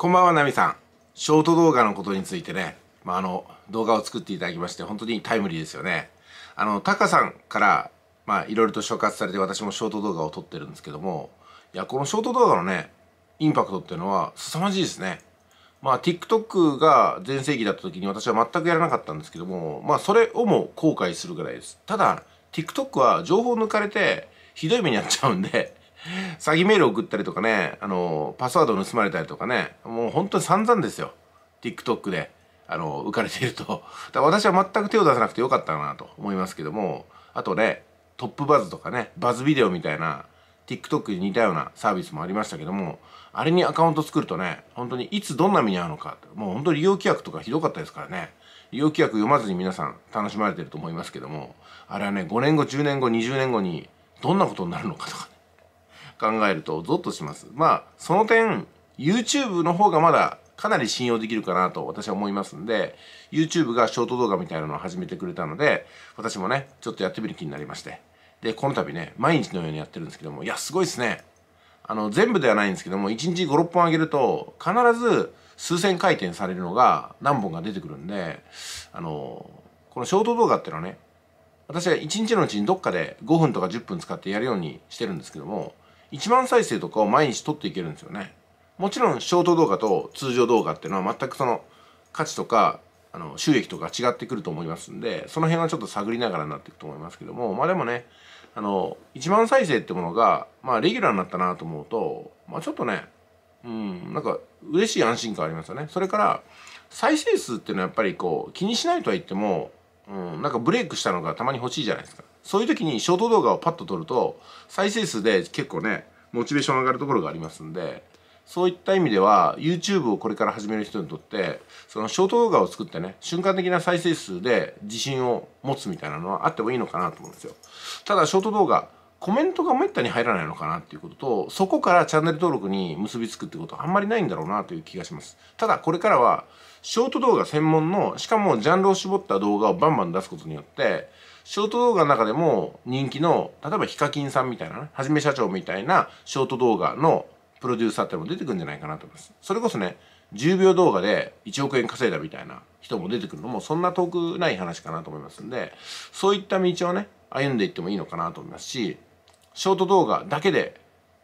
こんばんは、ナミさん。ショート動画のことについてね、まあ、あの、動画を作っていただきまして、本当にタイムリーですよね。あの、タカさんから、まあ、いろいろと触発されて私もショート動画を撮ってるんですけども、いや、このショート動画のね、インパクトっていうのは凄まじいですね。まあ、TikTok が全盛期だった時に私は全くやらなかったんですけども、まあ、それをも後悔するぐらいです。ただ、TikTok は情報抜かれて、ひどい目に遭っちゃうんで、詐欺メール送ったりとかね、あの、パスワード盗まれたりとかね、もう本当に散々ですよ。TikTok で、あの、浮かれていると。だから私は全く手を出さなくてよかったなと思いますけども、あとね、トップバズとかね、バズビデオみたいな、TikTok に似たようなサービスもありましたけども、あれにアカウント作るとね、本当にいつどんな目に遭うのか、もう本当利用規約とかひどかったですからね、利用規約読まずに皆さん楽しまれてると思いますけども、あれはね、5年後、10年後、20年後にどんなことになるのかとかね、考えるとゾッとします。まあ、その点、YouTube の方がまだかなり信用できるかなと私は思いますんで、YouTube がショート動画みたいなのを始めてくれたので、私もね、ちょっとやってみる気になりまして。で、この度ね、毎日のようにやってるんですけども、いや、すごいっすね。あの、全部ではないんですけども、1日5、6本上げると、必ず数千回転されるのが何本か出てくるんで、あの、このショート動画っていうのはね、私は1日のうちにどっかで5分とか10分使ってやるようにしてるんですけども、1万再生とかを毎日撮っていけるんですよねもちろんショート動画と通常動画っていうのは全くその価値とかあの収益とか違ってくると思いますんでその辺はちょっと探りながらになっていくと思いますけどもまあでもねあの1万再生ってものがまあレギュラーになったなと思うとまあちょっとねうんなんか嬉しい安心感ありますよねそれから再生数っていうのはやっぱりこう気にしないとは言っても、うん、なんかブレイクしたのがたまに欲しいじゃないですかそういう時にショート動画をパッと撮ると再生数で結構ねモチベーション上がるところがありますんでそういった意味では YouTube をこれから始める人にとってそのショート動画を作ってね瞬間的な再生数で自信を持つみたいなのはあってもいいのかなと思うんですよただショート動画コメントがめったに入らないのかなっていうこととそこからチャンネル登録に結びつくってことはあんまりないんだろうなという気がしますただこれからはショート動画専門のしかもジャンルを絞った動画をバンバン出すことによってショート動画の中でも人気の例えばヒカキンさんみたいな、ね、はじめ社長みたいなショート動画のプロデューサーってのも出てくるんじゃないかなと思いますそれこそね10秒動画で1億円稼いだみたいな人も出てくるのもそんな遠くない話かなと思いますんでそういった道をね歩んでいってもいいのかなと思いますしショート動画だけで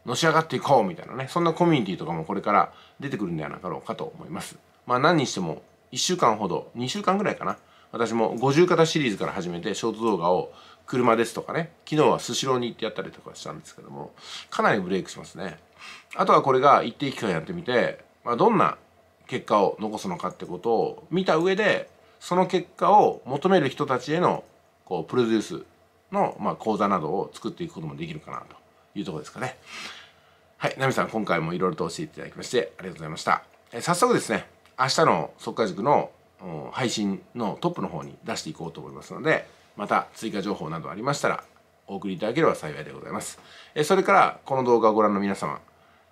のし上がっていこうみたいなね、そんなコミュニティとかもこれから出てくるんではなかろうかと思います。まあ何にしても1週間ほど、2週間ぐらいかな。私も50型シリーズから始めてショート動画を車ですとかね、昨日はスシローに行ってやったりとかしたんですけども、かなりブレイクしますね。あとはこれが一定期間やってみて、まあ、どんな結果を残すのかってことを見た上で、その結果を求める人たちへのこうプロデュースの、まあ、講座などを作っていくこともできるかなというとこですかね。はい、ナミさん、今回もいろいろと教えていただきまして、ありがとうございました。え早速ですね、明日の速稼塾の配信のトップの方に出していこうと思いますので、また追加情報などありましたら、お送りいただければ幸いでございます。えそれから、この動画をご覧の皆様、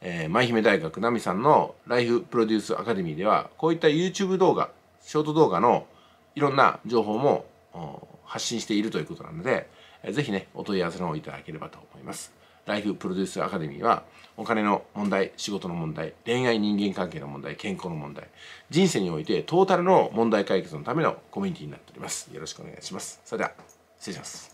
えー、舞姫大学ナミさんのライフプロデュースアカデミーでは、こういった YouTube 動画、ショート動画のいろんな情報も発信しているということなので、ぜひね、お問い合わせの方いただければと思います。ライフプロデュースアカデミーは、お金の問題、仕事の問題、恋愛人間関係の問題、健康の問題、人生においてトータルの問題解決のためのコミュニティになっております。よろしくお願いします。それでは、失礼します。